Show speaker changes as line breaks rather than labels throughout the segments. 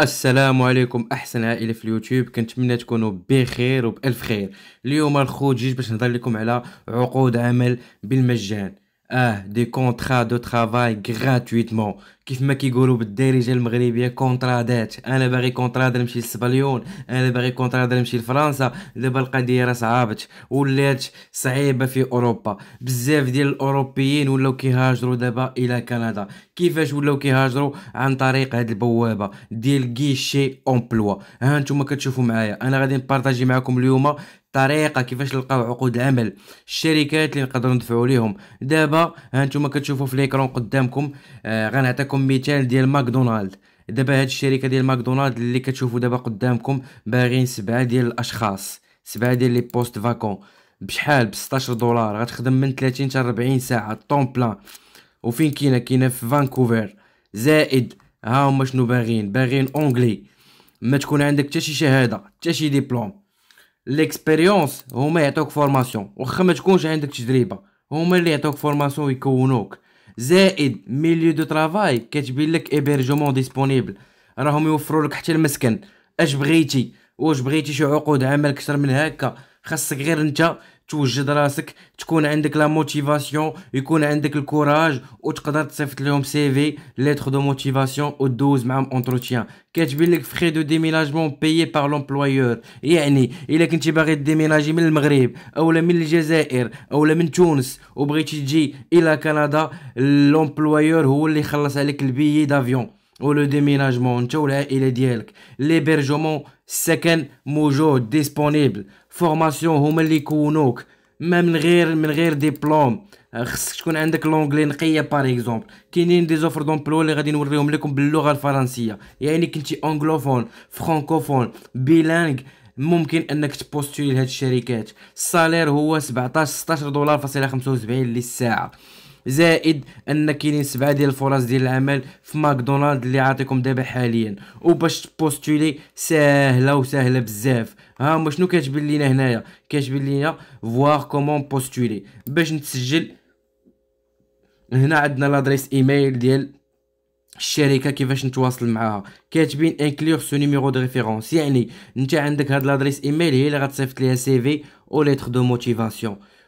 السلام عليكم احسن عائله في اليوتيوب كنتمنى تكونوا بخير وبالف خير اليوم الخوت جيت باش نهضر لكم على عقود عمل بالمجان اه دي كونترا دو ترافاي غراتويتمون كيف ما كيقولوا بالدارجه المغربيه كونترادات انا باغي كونتراد نمشي للسبليون انا باغي كونتراد نمشي لفرنسا دابا القضيه راه صعابت ولات صعيبه في اوروبا بزاف ديال الاوروبيين ولاو كيهاجروا دابا الى كندا كيفاش ولاو كيهاجروا عن طريق هاد البوابه ديال غيشي امبلوا ها نتوما كتشوفوا معايا انا غادي نبارطاجي معكم اليوم الطريقه كيفاش نلقاو عقود العمل الشركات اللي نقدروا ندفعوا ليهم دابا ها نتوما كتشوفوا في ليكرون قدامكم آه غنعطيكم مثال ديال ماكدونالد دابا هاد الشركه ديال ماكدونالد اللي كتشوفوا دابا قدامكم باغين سبعه ديال الاشخاص سبعه ديال لي بوست فاكون بشحال ب 16 دولار غتخدم من 30 حتى 40 ساعه طون بلان وفين كاينه كاينه في فانكوفر زائد ها هما شنو باغين باغين اونغلي ما تكون عندك حتى شي شهاده حتى شي ديبلوم ليكسبيريونس هما يعطوك فورماسيون واخا ما تكونش عندك تجربه هما اللي يعطوك فورماسيون ويكونوك زائد ميليو دو ترافاي كتبين لك ايبرجومون ديسپونيبل راهم يوفروا لك حتى المسكن اش بغيتي واش بغيتي شي عقود عمل اكثر من هكا خاصك غير انت توجد راسك تكون عندك لا موتيفاسيون يكون عندك الكوراج وتقدر تصيفط لهم سي في ليتر دو موتيفاسيون ودوز معاهم اونتروتيان كاتبين لك فخي دو ديميناجمون بايي بار لومبلويور يعني الا كنتي باغي ديميناجي من المغرب اولا من الجزائر اولا من تونس وبغيتي تجي الى كندا لومبلويور هو اللي يخلص عليك البيي دافيون ولو ديميناجمون انت والعائله ديالك ليبرجومون السكن موجود ديسپونيبل فورماسيون هما اللي يكونوك ما من غير من غير ديبلوم خصك تكون عندك لونغلي نقيه باغ اكزومبل كاينين دي زوفر دومبلو اللي غادي نوريهم لكم باللغه الفرنسيه يعني كنتي انغلوفون فرانكوفون بيلانغ ممكن انك تبوستولي لهاد الشركات السالير هو 17 16 دولار فاصله 75 للساعه زائد ان كاينين سبعه ديال الفرص ديال العمل في ماكدونالد اللي عاطيكم دابا حاليا وباش تبوستولي ساهله وسهله بزاف ها هما شنو كاتبين لينا هنايا كاتبين لينا فوار كومون بوستولي باش نتسجل هنا عندنا لادريس ايميل ديال الشركه كيفاش نتواصل معاها كاتبين انكلور سو نيميرو دو ريفيرونس يعني انت عندك هاد لادريس ايميل هي اللي غتصيفط ليها سي في او ليتر دو موتيفاسيون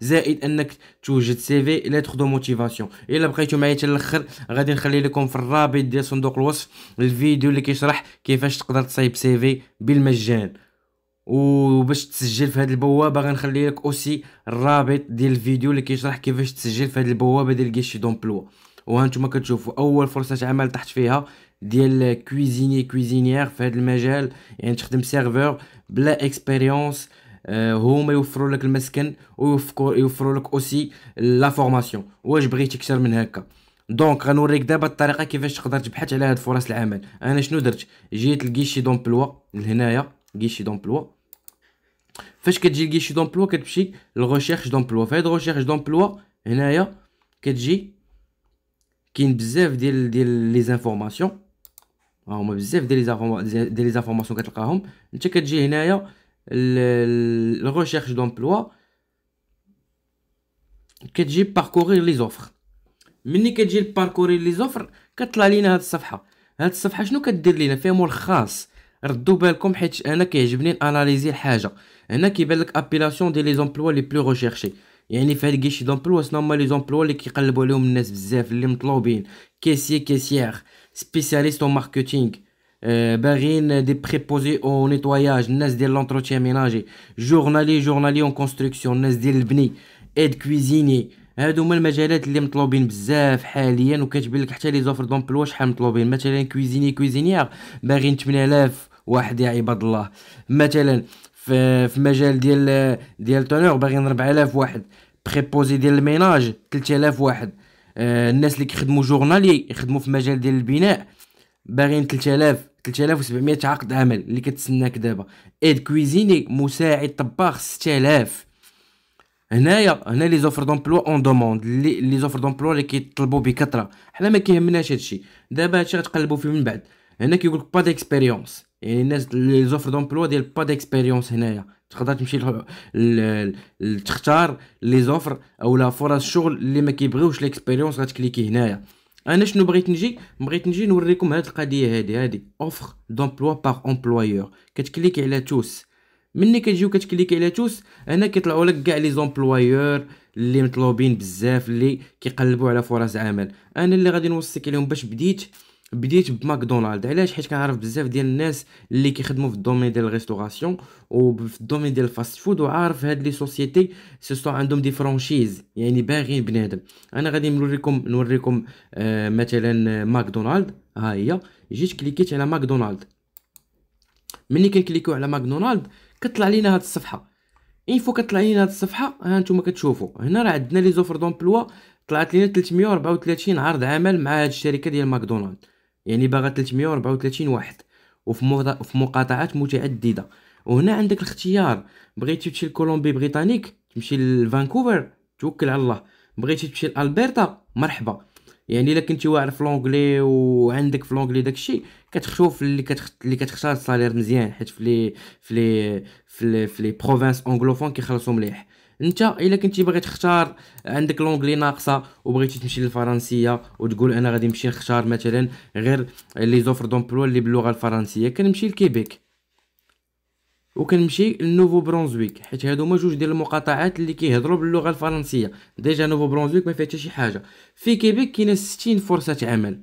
زائد انك توجد سي في لتر دو موتيفاسيون الا بقيتو معايا حتى الاخر غادي نخلي لكم في الرابط ديال صندوق الوصف الفيديو اللي كيشرح كيفاش تقدر تصايب سي في بالمجان وباش تسجل في هذه البوابه غنخلي لك اوسي الرابط ديال الفيديو اللي كيشرح كيفاش تسجل في هذه البوابه ديال كيشي دومبلوا وهانتوما كتشوفوا اول فرصه عمل طحت فيها ديال كويزيني كويزينيير في هذا المجال يعني تخدم سيرفور بلا اكسبيريونس آه، هما يوفروا لك المسكن ويوفروا لك اوسي لا فورماسيون واش بغيتي اكثر من هكا دونك غنوريك دابا الطريقه كيفاش تقدر تبحث على هاد فرص العمل انا شنو درت جيت لكيشي دومبلوا لهنايا كيشي دومبلوا فاش كتجي لكيشي دومبلوا كتمشي لغوشيرش دومبلوا في هاد غوشيرش دومبلوا هنايا كتجي كاين بزاف ديال ديال لي زانفورماسيون ها هما بزاف ديال لي زانفورماسيون كتلقاهم انت كتجي هنايا la recherche d'emploi كتجي باركورير لي زوفر ملي كتجي باركورير لي زوفر كطلع لينا هاد الصفحه هاد الصفحه شنو كدير لينا فيها ملخص ردوا بالكم حيت انا كيعجبني ناناليزي الحاجه هنا كيبان لك ابيلاسيون ديال لي زومبلوا لي بلو ريشيرشي يعني في هاد كيشي دومبلوا شنو هما لي زومبلوا اللي كيقلبوا عليهم الناس بزاف اللي مطلوبين كيسي كاسيير سبيسياليست اون ماركتينغ باغيين دي بريبوزي او نيتواياج الناس ديال لونتروتيان ميناجي جورنالي جورنالي اون كونستركسيون الناس ديال البني ايد كويزيني هادو هما المجالات اللي مطلوبين بزاف حاليا وكتبين لك حتى لي زوفر دومبلوا شحال مطلوبين مثلا كويزيني كويزينيير باغيين 8000 واحد يا عباد الله مثلا في, في مجال ديال ديال تونور باغيين 4000 واحد بريبوزي ديال الميناج 3000 واحد آه الناس اللي كيخدموا جورنالي يخدموا في مجال ديال البناء باغيين 3000 3700 عقد عمل اللي كتسناك دابا ايد كويزيني مساعد طباخ 6000 هنايا هنا لي زوفر دومبلوا اون دوموند لي لي زوفر دومبلوا اللي كيطلبوا بكثره حنا ما كيهمناش هادشي دابا هادشي غتقلبوا فيه من بعد هنا كيقول لك با ديكسبيريونس يعني الناس لي زوفر دومبلوا ديال با ديكسبيريونس هنايا تقدر تمشي تختار لي زوفر اولا فرص شغل اللي ما كيبغيوش ليكسبيريونس غتكليكي هنايا انا شنو بغيت نجي بغيت نجي نوريكم هاد القضيه هادي هادي اوفر دومبلوا بار امبلويور كتكليكي على توس ملي كتجيو كتكليكي على توس هنا كيطلعوا لك كاع لي زومبلوايور اللي مطلوبين بزاف اللي كيقلبوا على فرص عمل انا اللي غادي نوصيك لهم باش بديت بديت بماكدونالد علاش حيت كنعرف بزاف ديال الناس اللي كيخدموا في الدومين ديال الريستوراسيون وفي الدومين ديال الفاست فود وعارف هاد لي سوسيتي سيستو عندهم دي فرانشيز يعني باغيين بنادم انا غادي نوريكم نوريكم آه مثلا آه، ماكدونالد ها هي جيت كليكيت على ماكدونالد ملي كنكليكو على ماكدونالد كطلع لينا هاد الصفحه اين فوا كطلع لينا هاد الصفحه ها انتم كتشوفوا هنا راه عندنا لي زوفر دومبلوا طلعت لينا 334 عرض عمل مع هاد الشركه ديال ماكدونالد يعني باغا 334 واحد وفي في مقاطعات متعدده وهنا عندك الاختيار بغيتي تمشي لكولومبي بريطانيك تمشي لفانكوفر توكل على الله بغيتي تمشي لالبرتا مرحبا يعني الا كنتي واعر في لونغلي وعندك في لونغلي داكشي كتشوف اللي كتخ... اللي كتختار الصالير مزيان حيت في لي في لي في لي, في لي بروفانس انغلوفون كيخلصو مليح انت الا كنتي باغي تختار عندك لونغلي ناقصه وبغيتي تمشي للفرنسيه وتقول انا غادي نمشي نختار مثلا غير لي زوفر دومبلوا اللي باللغه الفرنسيه كنمشي لكيبيك وكنمشي لنوفو برونزويك حيت هادو هما جوج ديال المقاطعات اللي كيهضروا باللغه الفرنسيه ديجا نوفو برونزويك ما فيها حتى شي حاجه في كيبيك كاينه 60 فرصه عمل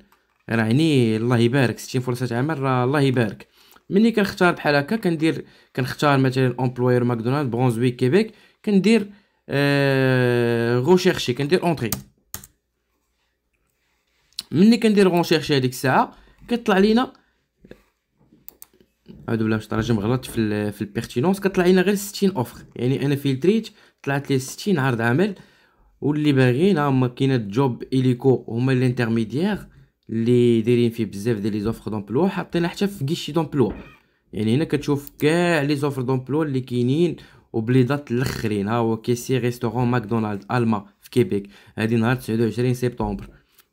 راه يعني الله يبارك 60 فرصه عمل راه الله يبارك ملي كنختار بحال هكا كندير كنختار مثلا امبلوير ماكدونالد برونزويك كيبيك كندير آه غوشيرشي كندير اونتري ملي كندير غونشيرشي هذيك الساعه كطلع لينا اعوذ بالله باش تراجم غلط في الـ في البيرتينونس كطلع لينا غير 60 اوفر يعني انا فيلتريت طلعت لي 60 عرض عمل واللي باغيين هما كاينه جوب اليكو هما الانترميديير اللي دايرين فيه بزاف ديال لي زوفر دومبلوا حاطينها حتى في كيشي دومبلوا يعني هنا كتشوف كاع لي زوفر دومبلوا اللي كاينين وبليدات الاخرين ها هو كيسي ريستورون ماكدونالد الما في كيبيك هادي نهار 29 سبتمبر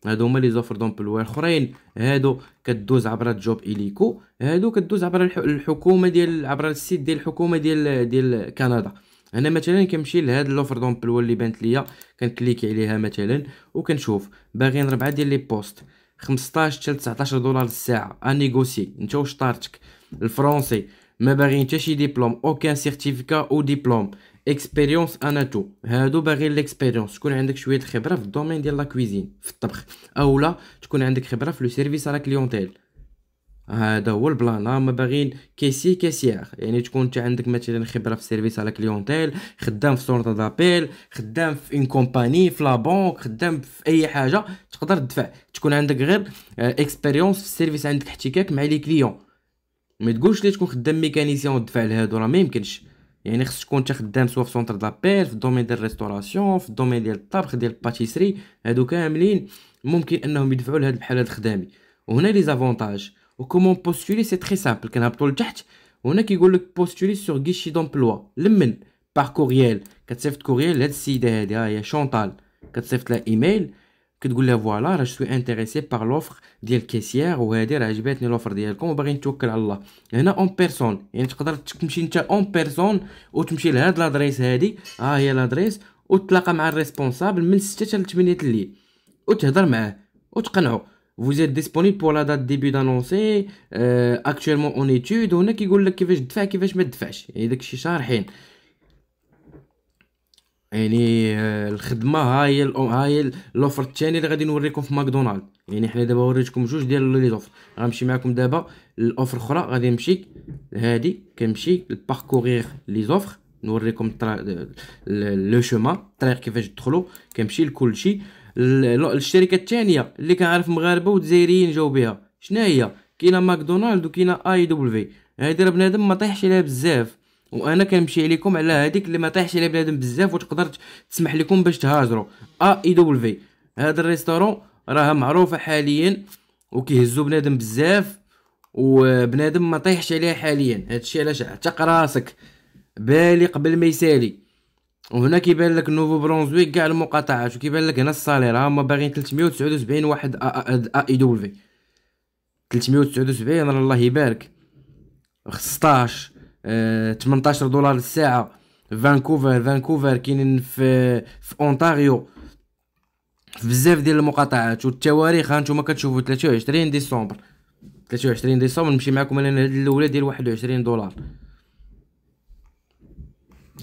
هادو هما لي زوفر دومبلوي الاخرين هادو كدوز عبر جوب اليكو هادو كدوز عبر الحكومه ديال عبر السيت ديال الحكومه ديال ديال كندا هنا مثلا كنمشي لهاد لوفر دومبلوي اللي بانت ليا كنكليكي عليها مثلا وكنشوف باغيين ربعه ديال لي بوست 15 حتى 19 دولار الساعه انيغوسي انت واش طارتك الفرونسي ما باغيين حتى شي ديبلوم اوكان سيرتيفيكا او ديبلوم اكسبيريونس انا تو هادو باغيين ليكسبيريونس تكون عندك شويه الخبره في الدومين ديال لا كويزين في الطبخ اولا تكون عندك خبره في لو سيرفيس على كليونتيل هذا هو البلان ما باغيين كيسي كيسيغ يعني تكون انت عندك مثلا خبره في سيرفيس على كليونتيل خدام في سونتر دابيل خدام في ان كومباني في لا بونك خدام في اي حاجه تقدر تدفع تكون عندك غير اكسبيريونس آه، في السيرفيس عندك احتكاك مع لي كليون ما تقولش لي تكون خدام ميكانيسيان وتدفع لهادو راه ما يمكنش يعني خص تكون انت خدام سوا في سونتر دابيل في الدومين ديال ريستوراسيون في الدومين ديال الطبخ ديال الباتيسري هادو كاملين ممكن انهم يدفعوا لهاد بحال هاد الخدامي وهنا لي زافونتاج وكومون بوستولي سي تري سامبل كنهبطوا لتحت وهنا كيقول لك بوستولي سور غيشي دومبلوا لمن باغ كوريال كتصيفط كوريال لهاد السيده هادي ها هي شونطال كتصيفط لها ايميل كتقول لها فوالا راه سوي انتريسي بار لوفر ديال الكاسيير وهذه راه عجباتني لوفر ديالكم وباغي نتوكل على الله هنا اون بيرسون يعني تقدر تمشي انت اون بيرسون وتمشي لهاد لادريس هادي ها آه، هي لادريس وتلاقى مع الريسبونسابل من 6 حتى 8 الليل وتهضر معاه وتقنعو vous êtes disponible pour la date début d'annoncé euh, actuellement en étude وهنا كيقول لك كيفاش تدفع كيفاش ما تدفعش يعني داكشي شارحين يعني آه، الخدمه هاي هاي لوفر الثاني اللي غادي نوريكم في ماكدونالد يعني حنا دابا وريتكم جوج ديال لي لوفر غنمشي معكم دابا الاوفر اخرى غادي نمشي هادي كنمشي لباركورير لي زوفر نوريكم لو شوما الطريق كيفاش تدخلوا كنمشي لكلشي الشركه الثانيه اللي كنعرف مغاربه ودزايريين جاوا بها شنو هي كاينه ماكدونالد وكاينه اي دبليو في هادي راه بنادم ما طيحش عليها بزاف وانا كنمشي عليكم على هذيك اللي ما طيحش عليها بنادم بزاف وتقدر تسمح لكم باش تهاجروا ا اي دبليو في هذا الريستورون راه معروفه حاليا وكيهزوا بنادم بزاف وبنادم ما طيحش عليها حاليا هادشي علاش اعتق راسك بالي قبل ما يسالي وهنا كيبان لك نوفو برونزويك كاع المقاطعات وكيبان لك هنا الصالير هما باغيين 379 واحد ا اي دبليو في 379 راه الله يبارك 16 18 آه، دولار للساعه فانكوفر فانكوفر كاينين في في اونتاريو في بزاف ديال المقاطعات والتواريخ هانتوما كتشوفوا 23 ديسمبر 23 ديسمبر نمشي معكم انا هاد الاولى ديال 21 دولار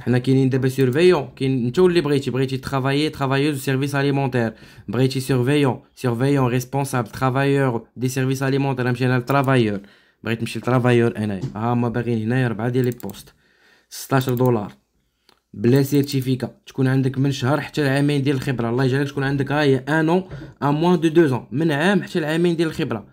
حنا كاينين دابا سيرفيون كاين نتا اللي بغيتي بغيتي ترافايي ترافايوز سيرفيس اليمونتير بغيتي سيرفيون سيرفيون ريسبونسابل ترافايور دي سيرفيس اليمونتير نمشي انا للترافايور بغيت نمشي لترافايور انايا ها هما باغيين هنايا ربعه ديال لي بوست 16 دولار بلا سيرتيفيكا تكون عندك من شهر حتى العامين ديال الخبره الله يجعلك تكون عندك ها هي انو ا موان دو دو زون من عام حتى العامين ديال الخبره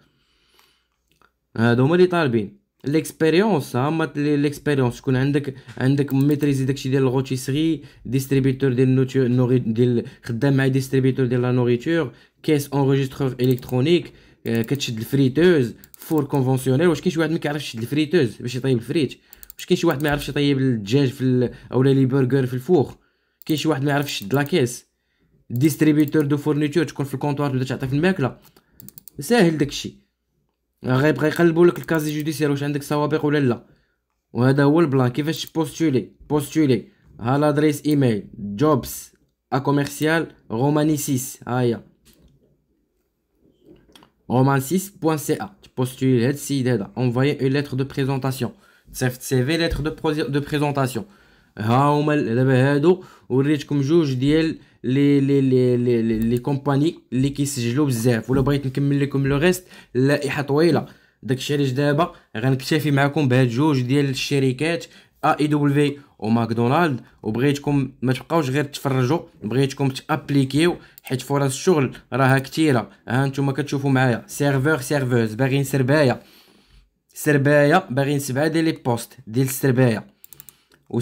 هادو هما اللي طالبين ليكسبيريونس هما ليكسبيريونس تكون عندك عندك ميتريزي داكشي ديال الغوتيسري ديستريبيتور ديال النوتور نوري ديال خدام مع ديستريبيتور ديال لا نوريتور كيس انريجسترور الكترونيك كتشد الفريتوز فور كونفونسيونيل واش كاين شي واحد ما كيعرفش يشد الفريتوز باش يطيب الفريت واش كاين شي واحد ما يعرفش يطيب الدجاج في اولا لي برجر في الفوخ كاين شي واحد ما يعرفش يشد لاكيس ديستريبيتور دو فورنيتور تكون في الكونطوار تبدا تعطي في الماكله ساهل داكشي بغا يقلبوا لك الكازي جوديسير واش عندك سوابق ولا لا وهذا هو البلان كيفاش بوستولي بوستولي ها لادريس ايميل جوبس كوميرسيال رومانيسيس هاهي سي ا postuler, you Envoyer une lettre de présentation. C'est CV, lettre de, de présentation. Les, les, les, les, les compagnies les qui le le reste اي دبليو وماكدونالد وبغيتكم ما تبقاوش غير تفرجوا بغيتكم تابليكيو حيت فرص الشغل راها كثيره ها نتوما كتشوفوا معايا سيرفور سيرفوز باغيين سربايه سربايه باغيين سبعه ديال لي بوست ديال السربايه و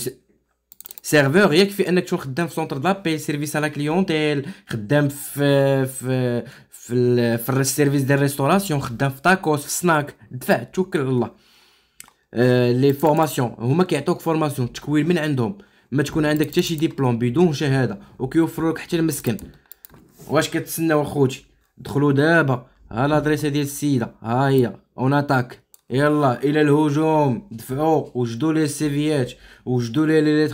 سيرفور يكفي انك تكون خدام في سونتر دلابي سيرفيس على كليونتيل خدام في في في, في السيرفيس ديال الريستوراسيون خدام في تاكوس في سناك دفع توكل على الله لي فورماسيون هما كيعطوك فورماسيون تكوين من عندهم ما تكون عندك حتى شي ديبلوم بدون شهاده وكيوفروا لك حتى المسكن واش كتسناو اخوتي دخلوا دابا ها لادريسه ديال السيده ها هي اون اتاك يلا الى الهجوم دفعوا وجدوا لي السيفيات وجدوا لي لي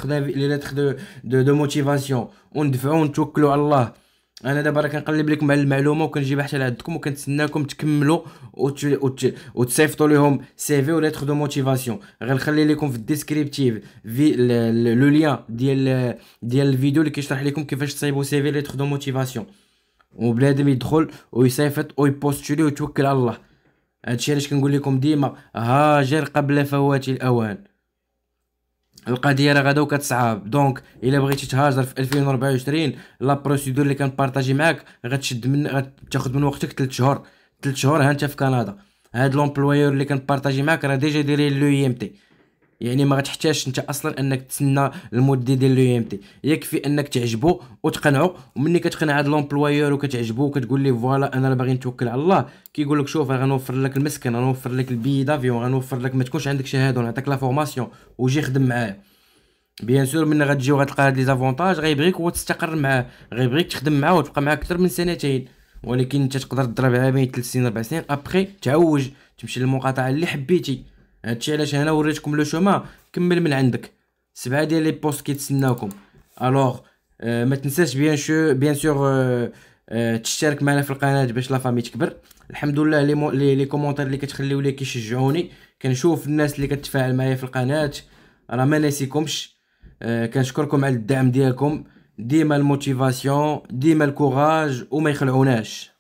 ليتر لي دو دو موتيفاسيون وندفعوا ونتوكلوا على الله انا دابا راه كنقلب لكم على المعلومه وكنجيبها حتى لعندكم وكنتسناكم تكملوا وتصيفطوا لهم سي في ولا تاخذوا موتيفاسيون غنخلي لكم في الديسكريبتيف في لو ليان ديال ديال الفيديو اللي كيشرح لكم كيفاش تصايبوا سي في ولا تاخذوا موتيفاسيون وبنادم يدخل ويصيفط ويبوستولي ويتوكل على الله هادشي علاش كنقول لكم ديما هاجر قبل فوات الاوان القضيه راه غدا وكتصعاب دونك الا بغيتي تهاجر في 2024 لا بروسيدور اللي كنبارطاجي معاك غتشد من غتاخذ من وقتك 3 شهور 3 شهور ها انت في كندا هاد لومبلويور اللي كنبارطاجي معاك راه ديجا دايرين لو ام تي يعني ما غتحتاجش انت اصلا انك تسنى المدي ديال لو ام تي يكفي انك تعجبو وتقنعو وملي كتقنع هاد لومبلويور وكتعجبو وكتقول ليه فوالا انا باغي نتوكل على الله كيقول لك شوف غنوفر لك المسكن غنوفر لك البي دافيون غنوفر لك ما تكونش عندك شهاده ونعطيك لا فورماسيون وجي خدم معايا بيان سور ملي غتجي وغتلقى هاد لي زافونتاج غيبغيك هو تستقر معاه غيبغيك تخدم معاه وتبقى معاه اكثر من سنتين ولكن انت تقدر تضرب عامين ثلاث سنين اربع سنين ابخي تعوج تمشي للمقاطعه اللي حبيتي هادشي علاش هنا وريتكم لو شوما كمل من عندك سبعه ديال لي بوست كيتسناوكم الوغ آه، ما تنساش بيان شو بيان سور تشترك معنا في القناه باش لا فامي تكبر الحمد لله لي مو... لي, لي كومونتير اللي كتخليو لي كيشجعوني كنشوف الناس اللي كتفاعل معايا في القناه راه ما ناسيكمش آه، كنشكركم على الدعم ديالكم ديما الموتيفاسيون ديما الكوراج وما يخلعوناش